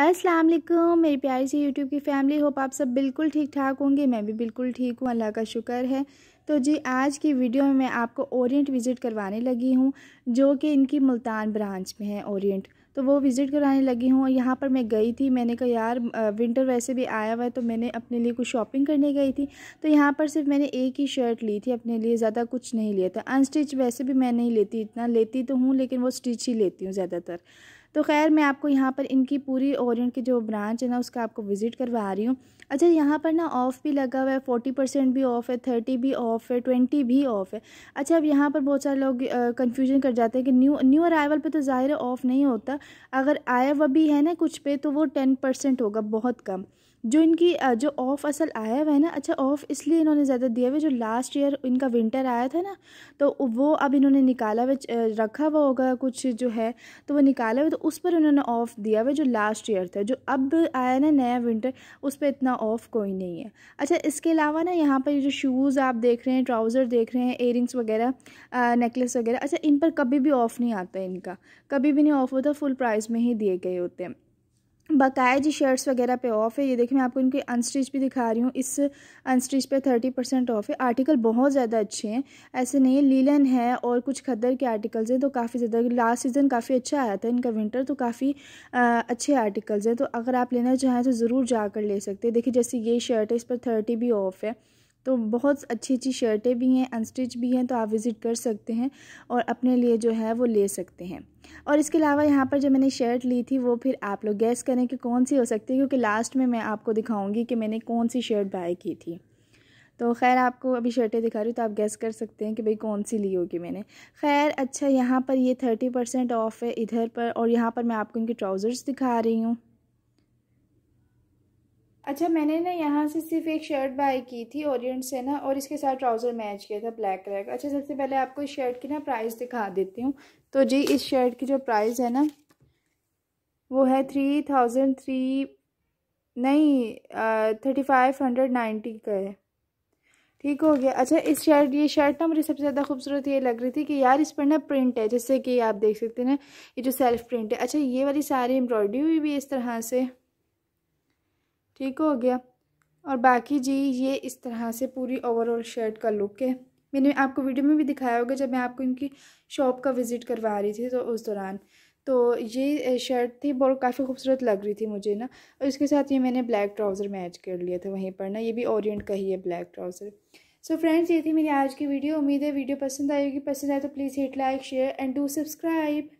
अस्सलाम वालेकुम मेरी प्यारी सी यूट्यूब की फैमिली होप आप सब बिल्कुल ठीक ठाक होंगे मैं भी बिल्कुल ठीक हूँ अल्लाह का शुक्र है तो जी आज की वीडियो में मैं आपको ओरिएंट विज़िट करवाने लगी हूँ जो कि इनकी मुल्तान ब्रांच में है ओरिएंट तो वो विज़िट कराने लगी हूँ यहाँ पर मैं गई थी मैंने कहा यार विंटर वैसे भी आया हुआ है तो मैंने अपने लिए कुछ शॉपिंग करने गई थी तो यहाँ पर सिर्फ मैंने एक ही शर्ट ली थी अपने लिए ज़्यादा कुछ नहीं लिया था अनस्टिच वैसे भी मैं नहीं लेती इतना लेती तो हूँ लेकिन वो स्टिच ही लेती हूँ ज़्यादातर तो खैर मैं आपको यहाँ पर इनकी पूरी और की जो ब्रांच है ना उसका आपको विज़िट करवा रही हूँ अच्छा यहाँ पर ना ऑफ़ भी लगा हुआ है फोर्टी परसेंट भी ऑफ़ है थर्टी भी ऑफ़ है ट्वेंटी भी ऑफ़ है अच्छा अब यहाँ पर बहुत सारे लोग कन्फ्यूजन कर जाते हैं कि न्यू न्यू अराइवल पे तो ज़ाहिर ऑफ़ नहीं होता अगर आया हुआ भी है ना कुछ पे तो वो टेन परसेंट होगा बहुत कम जो इनकी जो ऑफ असल आया हुआ है ना अच्छा ऑफ इसलिए इन्होंने ज़्यादा दिया हुआ जो लास्ट ईयर इनका विंटर आया था ना तो वो अब इन्होंने निकाला हुआ रखा हुआ होगा कुछ जो है तो वो निकाला हुआ तो उस पर इन्होंने ऑफ दिया हुआ जो लास्ट ईयर था जो अब आया ना नया विंटर उस पर इतना ऑफ कोई नहीं है अच्छा इसके अलावा ना यहाँ पर जो शूज़ आप देख रहे हैं ट्राउज़र देख रहे हैं एयरिंग्स वगैरह नेकलेस वगैरह अच्छा इन पर कभी भी ऑफ़ नहीं आता इनका कभी भी नहीं ऑफ़ होता फुल प्राइस में ही दिए गए होते हैं बकाया जी शर्ट्स वगैरह पे ऑफ़ है ये देखिए मैं आपको इनके अनस्टिच भी दिखा रही हूँ इस अनस्टिच पे थर्टी परसेंट ऑफ़ है आर्टिकल बहुत ज़्यादा अच्छे हैं ऐसे नहीं लीलन है और कुछ खद्दर के आर्टिकल्स हैं तो काफ़ी ज़्यादा लास्ट सीज़न काफ़ी अच्छा आया था इनका विंटर तो काफ़ी अच्छे आर्टिकल्स हैं तो अगर आप लेना चाहें तो ज़रूर जा ले सकते हैं देखिए जैसे ये शर्ट है इस पर थर्टी भी ऑफ़ है तो बहुत अच्छी अच्छी शर्टें भी हैं अनस्टिच भी हैं तो आप विज़िट कर सकते हैं और अपने लिए जो है वो ले सकते हैं और इसके अलावा यहाँ पर जो मैंने शर्ट ली थी वो फिर आप लोग गैस करें कि कौन सी हो सकती है क्योंकि लास्ट में मैं आपको दिखाऊँगी कि मैंने कौन सी शर्ट बाय की थी तो खैर आपको अभी शर्टें दिखा रही हूँ तो आप गैस कर सकते हैं कि भाई कौन सी ली होगी मैंने खैर अच्छा यहाँ पर ये थर्टी परसेंट ऑफ़ है इधर पर और यहाँ पर मैं आपको इनके ट्राउज़र्स दिखा रही हूँ अच्छा मैंने ना यहाँ से सिर्फ एक शर्ट बाई की थी ओरियंट से ना और इसके साथ ट्राउज़र मैच किया था ब्लैक कलर का अच्छा सबसे पहले आपको इस शर्ट की ना प्राइस दिखा देती हूँ तो जी इस शर्ट की जो प्राइस है ना वो है थ्री थाउजेंड थ्री नहीं थर्टी फाइव हंड्रेड नाइन्टी का है ठीक हो गया अच्छा इस शर्ट ये शर्ट ना मुझे सबसे ज़्यादा खूबसूरत ये लग रही थी कि यार इस पर ना प्रिंट है जैसे कि आप देख सकते हैं ना ये जो सेल्फ प्रिंट है अच्छा ये वाली सारी एम्ब्रॉयडरी हुई भी इस तरह से ठीक हो गया और बाकी जी ये इस तरह से पूरी ओवरऑल शर्ट का लुक है मैंने आपको वीडियो में भी दिखाया होगा जब मैं आपको इनकी शॉप का विज़िट करवा रही थी तो उस दौरान तो ये शर्ट थी बहुत काफ़ी खूबसूरत लग रही थी मुझे ना और इसके साथ ये मैंने ब्लैक ट्राउज़र मैच कर लिया था वहीं पर ना ये भी ओरिएंट का ही है ब्लैक ट्राउज़र सो फ्रेंड्स ये थी मेरी आज की वीडियो उम्मीद है वीडियो पसंद आएगी पसंद आए तो please hit like share and do subscribe